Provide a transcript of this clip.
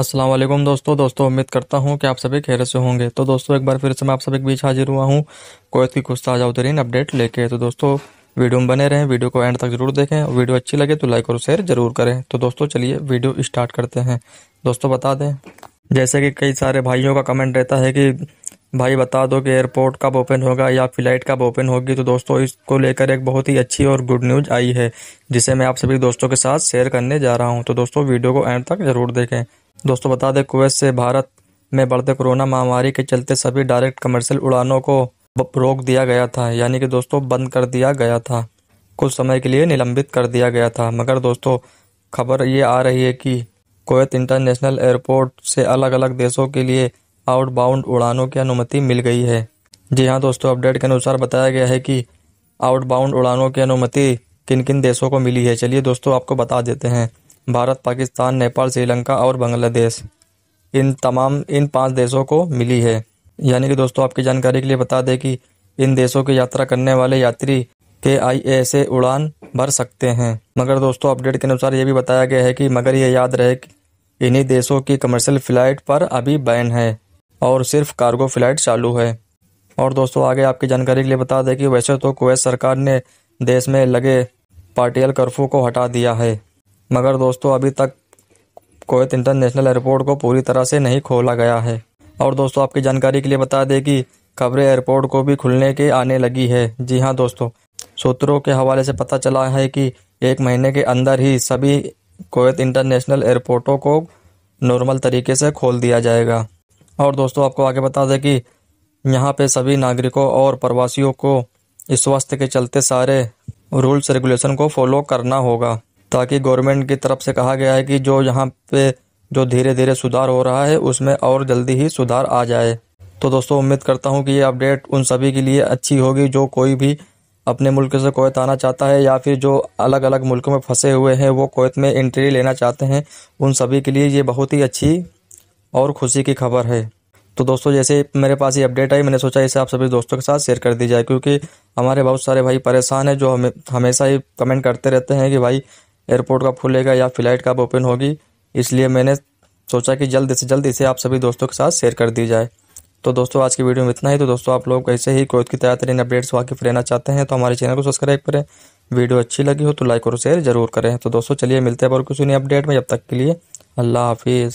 अस्सलाम वालेकुम दोस्तों दोस्तों उम्मीद करता हूँ कि आप सभी खैर से होंगे तो दोस्तों एक बार फिर से मैं आप सभी के बीच हाजिर हुआ हूँ कोयत की ताजा तरीन अपडेट लेके तो दोस्तों वीडियो में बने रहें वीडियो को एंड तक जरूर देखें और वीडियो अच्छी लगे तो लाइक और शेयर जरूर करें तो दोस्तों चलिए वीडियो स्टार्ट करते हैं दोस्तों बता दें जैसे कि कई सारे भाइयों का कमेंट रहता है कि भाई बता दो कि एयरपोर्ट कब ओपन होगा या फ्लाइट कब ओपन होगी तो दोस्तों इसको लेकर एक बहुत ही अच्छी और गुड न्यूज़ आई है जिसे मैं आप सभी दोस्तों के साथ शेयर करने जा रहा हूँ तो दोस्तों वीडियो को एंड तक ज़रूर देखें दोस्तों बता दें कुवैत से भारत में बढ़ते कोरोना महामारी के चलते सभी डायरेक्ट कमर्शियल उड़ानों को रोक दिया गया था यानी कि दोस्तों बंद कर दिया गया था कुछ समय के लिए निलंबित कर दिया गया था मगर दोस्तों खबर ये आ रही है कि कोवैत इंटरनेशनल एयरपोर्ट से अलग अलग देशों के लिए आउटबाउंड उड़ानों की अनुमति मिल गई है जी हाँ दोस्तों अपडेट के अनुसार बताया गया है कि आउटबाउंड उड़ानों की अनुमति किन किन देशों को मिली है चलिए दोस्तों आपको बता देते हैं भारत पाकिस्तान नेपाल श्रीलंका और बांग्लादेश इन तमाम इन पांच देशों को मिली है यानी कि दोस्तों आपकी जानकारी के लिए बता दें कि इन देशों की यात्रा करने वाले यात्री के आई ए से उड़ान भर सकते हैं मगर दोस्तों अपडेट के अनुसार ये भी बताया गया है कि मगर ये याद रहे कि इन्हीं देशों की कमर्शियल फ़्लाइट पर अभी बैन है और सिर्फ कार्गो फ़्लाइट चालू है और दोस्तों आगे आपकी जानकारी के लिए बता दें कि वैसे तो कुवैत सरकार ने देश में लगे पार्टियल कर्फ्यू को हटा दिया है मगर दोस्तों अभी तक कोयत इंटरनेशनल एयरपोर्ट को पूरी तरह से नहीं खोला गया है और दोस्तों आपकी जानकारी के लिए बता दें कि खबरे एयरपोर्ट को भी खुलने के आने लगी है जी हाँ दोस्तों सूत्रों के हवाले से पता चला है कि एक महीने के अंदर ही सभी कोयत इंटरनेशनल एयरपोर्टों को नॉर्मल तरीके से खोल दिया जाएगा और दोस्तों आपको आगे बता दें कि यहाँ पे सभी नागरिकों और प्रवासियों को स्वास्थ्य के चलते सारे रूल्स रेगुलेशन को फॉलो करना होगा ताकि गवर्नमेंट की तरफ से कहा गया है कि जो यहाँ पे जो धीरे धीरे सुधार हो रहा है उसमें और जल्दी ही सुधार आ जाए तो दोस्तों उम्मीद करता हूँ कि ये अपडेट उन सभी के लिए अच्छी होगी जो कोई भी अपने मुल्क से कोयत आना चाहता है या फिर जो अलग अलग मुल्कों में फंसे हुए हैं वो कोयत में एंट्री लेना चाहते हैं उन सभी के लिए ये बहुत ही अच्छी और खुशी की खबर है तो दोस्तों जैसे मेरे पास ये अपडेट आई मैंने सोचा इसे आप सभी दोस्तों के साथ शेयर कर दी जाए क्योंकि हमारे बहुत सारे भाई परेशान हैं जो हमें हमेशा ही कमेंट करते रहते हैं कि भाई एयरपोर्ट का खुलेगा या फ्लाइट कब ओपन होगी इसलिए मैंने सोचा कि जल्द से जल्द इसे आप सभी दोस्तों के साथ शेयर कर दी जाए तो दोस्तों आज की वीडियो में इतना ही तो दोस्तों आप लोग ऐसे ही क्रोध की तरह तरीन अपडेट्स वाकिफ रहना चाहते हैं तो हमारे चैनल को सब्सक्राइब करें वीडियो अच्छी लगी हो तो लाइक और शेयर जरूर करें तो दोस्तों चलिए मिलते हैं और कुछ नहीं अपडेट में जब तक के लिए अल्लाह हाफिज़